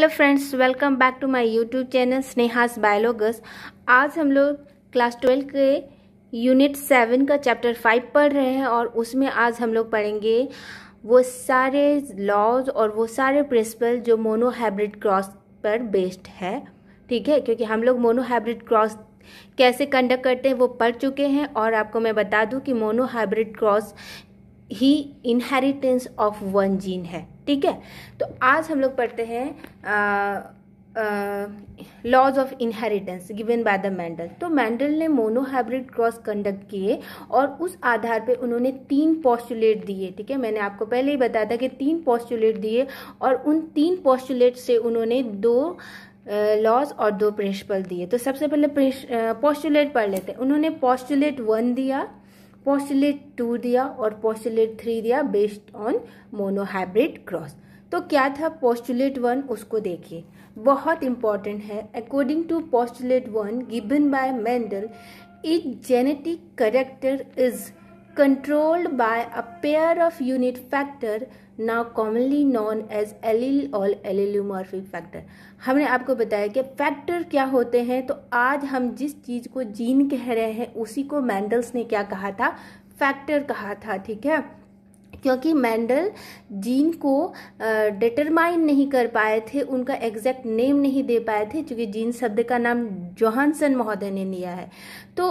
hello friends welcome back to my YouTube channel Sneha's biologs आज हम लोग क्लास ट्वेल्व के यूनिट सेवन का चैप्टर फाइव पढ़ रहे हैं और उसमें आज हम लोग पढ़ेंगे वो सारे लॉज और वो सारे प्रिंसिपल जो मोनो हाइब्रिड क्रॉस पर बेस्ड है ठीक है क्योंकि हम लोग मोनो हाइब्रिड क्रॉस कैसे कंडक्ट करते हैं वो पढ़ चुके हैं और आपको मैं बता दूं कि मोनो हाइब्रिड क्रॉस ही इनहेरिटेंस ऑफ वन जीन है ठीक है तो आज हम लोग पढ़ते हैं laws of inheritance given by the Mendel तो मैंडल ने मोनोहाइब्रिड क्रॉस कंडक्ट किए और उस आधार पर उन्होंने तीन पॉस्टुलेट दिए ठीक है मैंने आपको पहले ही बताया था कि तीन पॉस्टुलेट दिए और उन तीन पॉस्टुलेट से उन्होंने दो लॉज और दो प्रिंसिपल दिए तो सबसे पहले पॉस्टुलेट पढ़ लेते हैं उन्होंने पॉस्टुलेट वन दिया पोस्टुलेट टू दिया और पोस्टुलेट थ्री दिया बेस्ड ऑन मोनोहाइब्रिड क्रॉस तो क्या था पोस्टुलेट वन उसको देखिए बहुत इंपॉर्टेंट है according to postulate one given by Mendel each genetic character is controlled by a pair of unit factor now commonly known as allele और allelomorphic factor हमने आपको बताया कि फैक्टर क्या होते हैं तो आज हम जिस चीज़ को जीन कह रहे हैं उसी को मैंडल्स ने क्या कहा था फैक्टर कहा था ठीक है क्योंकि मैंडल जीन को डिटरमाइन नहीं कर पाए थे उनका एग्जैक्ट नेम नहीं दे पाए थे क्योंकि जीन शब्द का नाम जोहानसन महोदय ने लिया है तो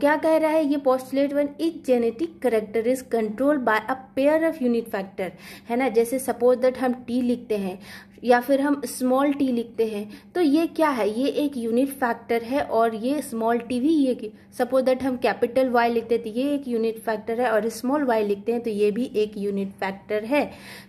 क्या कह रहा है ये postulate one is genetic character is control by a pair of unit factor है ना जैसे सपोज दैट हम टी लिखते हैं या फिर हम स्मॉल टी लिखते हैं तो ये क्या है ये एक यूनिट फैक्टर है और ये स्मॉल टी भी ये सपोज दैट हम कैपिटल वाई लिखते हैं तो ये एक यूनिट फैक्टर है और स्मॉल वाई लिखते हैं तो ये भी एक यूनिट फैक्टर है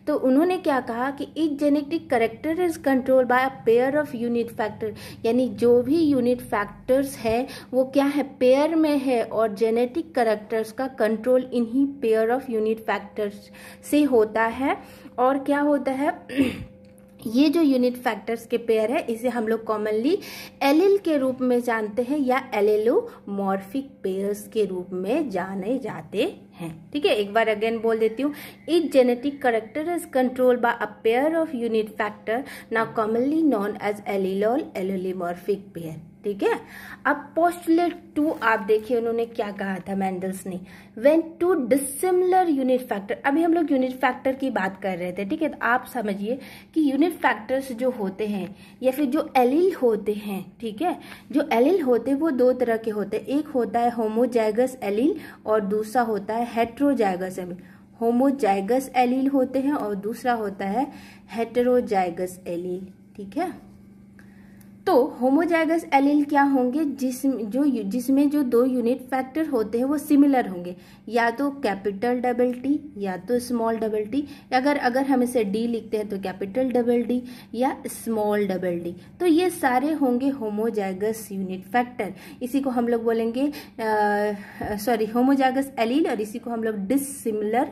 तो उन्होंने क्या कहा कि each genetic character is control by a pair of unit factor यानी जो भी यूनिट फैक्टर्स है वो क्या है पेयर में है और जेनेटिक करेक्टर्स का कंट्रोल इन्हीं पेयर ऑफ यूनिट फैक्टर्स से होता है और क्या होता है ये जो यूनिट फैक्टर्स के पेयर है इसे हम लोग कॉमनली एलिल के रूप में जानते हैं या मॉर्फिक पेयर्स के रूप में जाने जाते हैं ठीक है एक बार अगेन बोल देती हूँ it genetic character is control by a pair of unit factor ना commonly known as allele or allelomorphic pair ठीक है अब पोस्टुलेट टू आप देखिए उन्होंने क्या कहा था मैंडल्स ने when two dissimilar unit factor अभी हम लोग यूनिट फैक्टर की बात कर रहे थे ठीक है तो आप समझिए कि यूनिट फैक्टर्स जो होते हैं या फिर जो एलिल होते हैं ठीक है जो एलिल होते हैं वो दो तरह के होते हैं एक होता है होमोजाइगस एलिल और दूसरा होता है हेट्रोजाइगस एलिल होमोजाइगस एलिल होते हैं और दूसरा होता है हेट्रोजाइगस एलिल ठीक है तो होमोजाइगस एलील क्या होंगे जिसमें जो जिसमें जो दो यूनिट फैक्टर होते हैं वो सिमिलर होंगे या तो कैपिटल डबल टी या तो स्मॉल डबल टी अगर अगर हम इसे डी लिखते हैं तो कैपिटल डबल डी या स्मॉल डबल डी तो ये सारे होंगे होमोजाइगस यूनिट फैक्टर इसी को हम लोग बोलेंगे सॉरी होमोजाइगस एलील और इसी को हम लोग dissimilar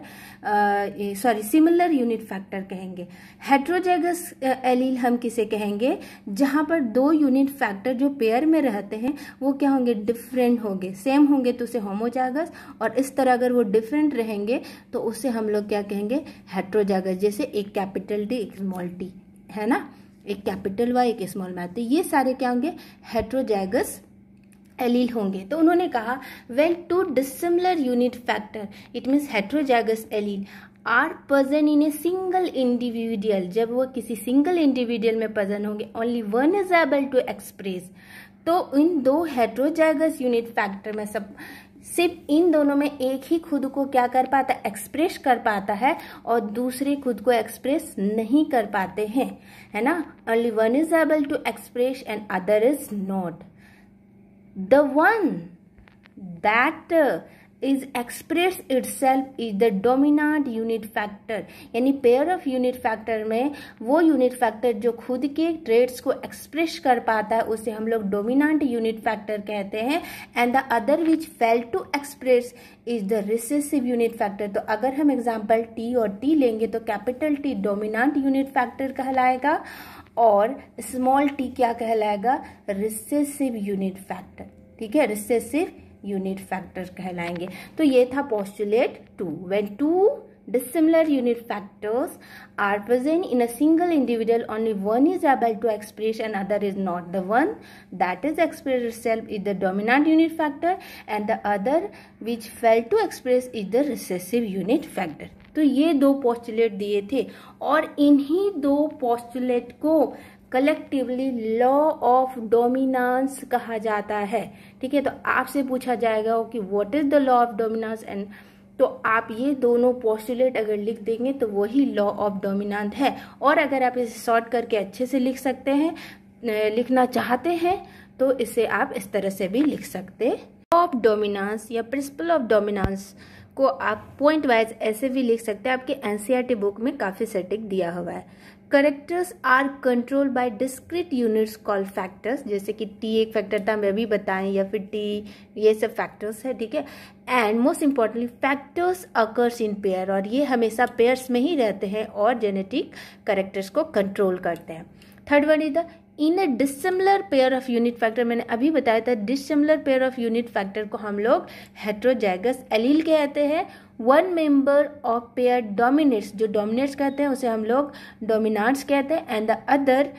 sorry similar unit factor कहेंगे हेट्रोजाइगस एलील हम किसे कहेंगे जहाँ पर दो यूनिट फैक्टर जो पेयर में रहते हैं वो क्या होंगे डिफरेंट होंगे सेम होंगे तो उसे होमोजागस और इस तरह अगर वो डिफरेंट रहेंगे तो उसे हम लोग क्या कहेंगे हेट्रोजागस जैसे एक कैपिटल डी एक स्मॉल टी है ना एक कैपिटल वाई एक स्मॉल मैथ तो ये सारे क्या होंगे हेट्रोजागस एलील होंगे तो उन्होंने कहा when two dissimilar unit factor it means heterozygous allele are present in a single individual जब वो किसी सिंगल इंडिविजुअल में पर्सन होंगे only one is able to express तो इन दो हेट्रोजाइगस यूनिट फैक्टर में सब सिर्फ इन दोनों में एक ही खुद को क्या कर पाता है एक्सप्रेस कर पाता है और दूसरे खुद को एक्सप्रेस नहीं कर पाते हैं है ना only one is able to express and other is not the one that is express itself is the dominant unit factor यानी पेयर ऑफ यूनिट फैक्टर में वो यूनिट फैक्टर जो खुद के ट्रेड्स को एक्सप्रेस कर पाता है उसे हम लोग डोमिनाट यूनिट फैक्टर कहते हैं and the other which fail to express is the recessive unit factor तो अगर हम एग्जाम्पल टी और टी लेंगे तो capital T dominant unit factor कहलाएगा और स्मॉल टी क्या कहलाएगा रिसेसिव यूनिट फैक्टर ठीक है रिसेसिव यूनिट फैक्टर कहलाएंगे तो ये था postulate two when two dissimilar unit factors are present in a single individual only one is able to express and other is not the one that is express self is the dominant unit factor and the other which fail to express is the recessive unit factor तो ये दो postulate दिए थे और इन्हीं दो postulate को collectively law of डोमिनांस कहा जाता है ठीक है तो आपसे पूछा जाएगा कि what is the law of dominance and तो आप ये दोनों पोस्टुलेट अगर लिख देंगे तो वही लॉ ऑफ डोमिनांट है और अगर आप इसे शॉर्ट करके अच्छे से लिख सकते हैं लिखना चाहते हैं तो इसे आप इस तरह से भी लिख सकते लॉ ऑफ डोमिनांस या प्रिंसिपल ऑफ डोमिनांस को आप पॉइंट वाइज ऐसे भी लिख सकते हैं आपके एनसीईआरटी बुक e में काफ़ी सेटिंग दिया हुआ है characters are control by discrete units call factors जैसे कि टी एक फैक्टर था मैं अभी बताएं या फिर टी ये सब फैक्टर्स है ठीक है and most importantly factors occurs in pair और ये हमेशा पेयर्स में ही रहते हैं और जेनेटिक करेक्टर्स को कंट्रोल करते हैं third one is the in a dissimilar pair of unit factor मैंने अभी बताया था dissimilar pair of unit factor को हम लोग हेट्रोजैगस एलील कहते हैं one member of pair dominates जो डोमिनेट्स कहते हैं उसे हम लोग डोमिनाट्स कहते हैं एंड द अदर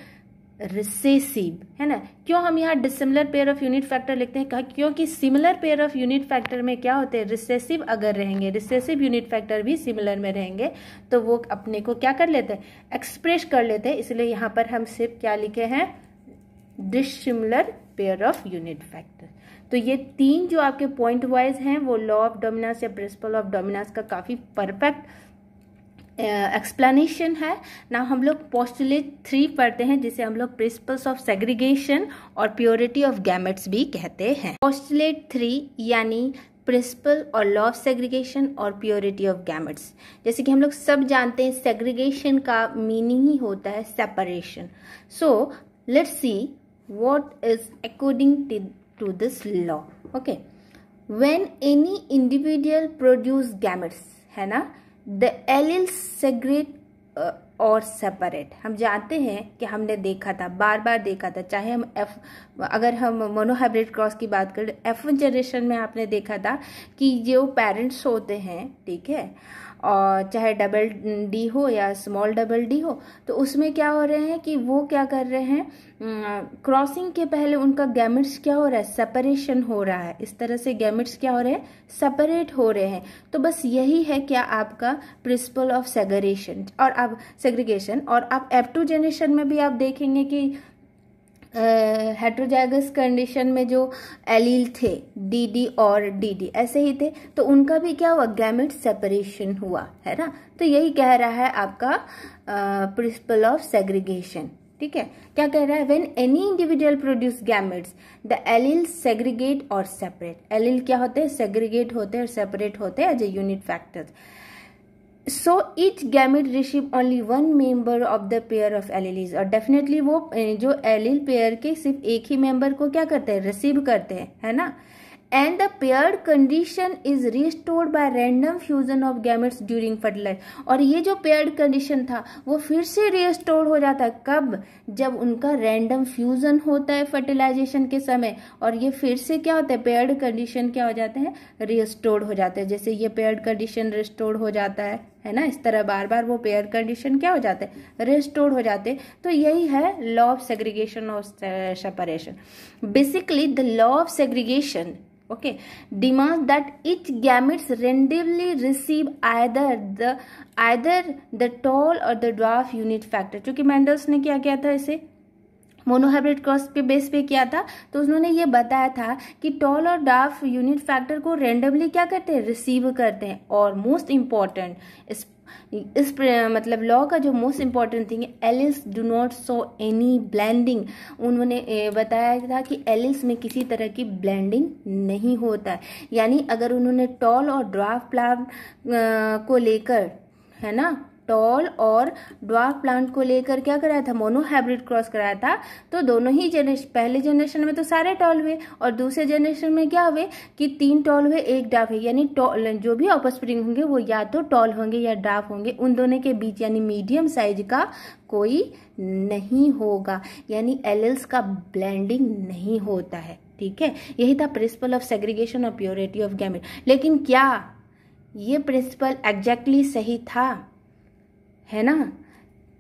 रिसेसिव है ना क्यों हम यहाँ dissimilar pair of unit factor लिखते हैं क्योंकि similar pair of unit factor में क्या होते हैं रिसेसिव अगर रहेंगे रिसेसिव यूनिट फैक्टर भी सिमिलर में रहेंगे तो वो अपने को क्या कर लेते हैं एक्सप्रेस कर लेते हैं इसलिए यहाँ पर हम सिर्फ क्या लिखे हैं dissimilar pair of unit factor तो ये तीन जो आपके पॉइंट वाइज हैं वो लॉ ऑफ डोमिनास या प्रिंसिपल ऑफ डोमिनास का काफ़ी परफेक्ट एक्सप्लेनेशन है ना हम लोग पोस्टुलेट थ्री पढ़ते हैं जिसे हम लोग प्रिंसिपल्स ऑफ सेग्रीगेशन और प्योरिटी ऑफ गैमेट्स भी कहते हैं पोस्टुलेट थ्री यानी प्रिंसिपल और लॉ ऑफ सेग्रीगेशन और प्योरिटी ऑफ गैमेट्स जैसे कि हम लोग सब जानते हैं सेग्रीगेशन का मीनिंग ही होता है separation so let's see what is according to this law okay when any individual produce gametes है ना द एलिल सेग्रेट और सेपरेट हम जानते हैं कि हमने देखा था बार बार देखा था चाहे हम एफ अगर हम मोनोहाइब्रिड क्रॉस की बात करें एफ वन जनरेशन में आपने देखा था कि जो पेरेंट्स होते हैं ठीक है और चाहे डबल डी हो या स्मॉल डबल डी हो तो उसमें क्या हो रहे हैं कि वो क्या कर रहे हैं क्रॉसिंग के पहले उनका गैमिट्स क्या हो रहा है सेपरेशन हो रहा है इस तरह से गैमिट्स क्या हो रहे हैं सेपरेट हो रहे हैं तो बस यही है क्या आपका प्रिंसिपल ऑफ सेगरेशन और अब सेग्रीगेशन और आप एप्टू जनरेशन में भी आप देखेंगे कि हेट्रोजाइगस कंडीशन में जो एलील थे डी डी और डी डी ऐसे ही थे तो उनका भी क्या हुआ गैमेट सेपरेशन हुआ है ना तो यही कह रहा है आपका प्रिंसिपल ऑफ सेग्रीगेशन ठीक है क्या कह रहा है when any individual produce gametes the allele segregate और सेपरेट एलिल क्या होते हैं सेग्रीगेट होते हैं और सेपरेट होते हैं as a unit factors so each gamete receive only one member of the pair of alleles और डेफिनेटली वो जो एल एल पेयर के सिर्फ एक ही मेंबर को क्या करते हैं रिसीव करते हैं है ना and the pair condition is restored by random fusion of gametes during fertilize और ये जो पेयर कंडीशन था वो फिर से रिस्टोर हो जाता है कब जब उनका रैंडम फ्यूजन होता है फर्टिलाइजेशन के समय और ये फिर से क्या होता है पेयर कंडीशन क्या हो जाते हैं रिस्टोर्ड हो जाते हैं जैसे ये पेयर कंडीशन रिस्टोर हो जाता है है ना इस तरह बार बार वो पेयर कंडीशन क्या हो जाते रिस्टोर्ड हो जाते तो यही है लॉ ऑफ सेग्रीगेशन और separation basically the law of segregation okay demand that each gametes randomly receive either the either the tall or the dwarf unit factor क्योंकि मैंडल्स ने क्या किया था इसे मोनोहाइब्रिड क्रॉस पे बेस पे किया था तो उन्होंने ये बताया था कि टॉल और डाफ यूनिट फैक्टर को रेंडमली क्या करते हैं रिसीव करते हैं और मोस्ट इम्पॉर्टेंट इस इस मतलब लॉ का जो मोस्ट इम्पॉर्टेंट थिंग है alleles do not show any blending उन्होंने बताया था कि एलिस में किसी तरह की ब्लैंडिंग नहीं होता है यानी अगर उन्होंने टॉल और ड्राफ प्लांट को लेकर है ना टॉल और ड्वार्फ प्लांट को लेकर क्या कराया था मोनोहाइब्रिड क्रॉस कराया था तो दोनों ही जनरेशन पहले जनरेशन में तो सारे टॉल हुए और दूसरे जनरेशन में क्या हुए कि तीन टॉल हुए एक डाफ हुए यानी टॉल जो भी स्प्रिंग होंगे वो या तो टॉल होंगे या डाफ होंगे उन दोनों के बीच यानी मीडियम साइज का कोई नहीं होगा यानी एलएल्स का ब्लेंडिंग नहीं होता है ठीक है यही था प्रिंसिपल ऑफ सेग्रीगेशन और प्योरिटी ऑफ गैमेट लेकिन क्या ये प्रिंसिपल एग्जैक्टली exactly सही था है ना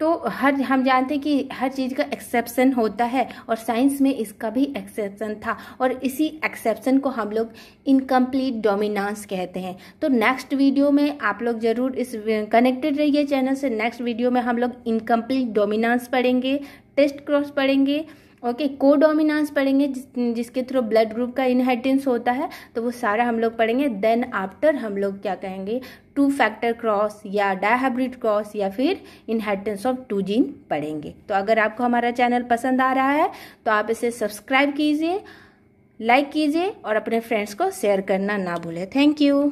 तो हर हम जानते हैं कि हर चीज़ का एक्सेप्शन होता है और साइंस में इसका भी एक्सेप्शन था और इसी एक्सेप्शन को हम लोग इनकम्प्लीट डोमिनेंस कहते हैं तो नेक्स्ट वीडियो में आप लोग ज़रूर इस कनेक्टेड रहिए चैनल से नेक्स्ट वीडियो में हम लोग इनकम्प्लीट डोमिनेंस पढ़ेंगे टेस्ट क्रॉस पढ़ेंगे ओके को डोमिनांस पढ़ेंगे जिस, जिसके थ्रू ब्लड ग्रुप का इनहेरिटेंस होता है तो वो सारा हम लोग पढ़ेंगे देन आफ्टर हम लोग क्या कहेंगे टू फैक्टर क्रॉस या डायहाइब्रिड क्रॉस या फिर इनहेरिटेंस ऑफ टू जीन पढ़ेंगे तो अगर आपको हमारा चैनल पसंद आ रहा है तो आप इसे सब्सक्राइब कीजिए लाइक कीजिए और अपने फ्रेंड्स को शेयर करना ना भूलें थैंक यू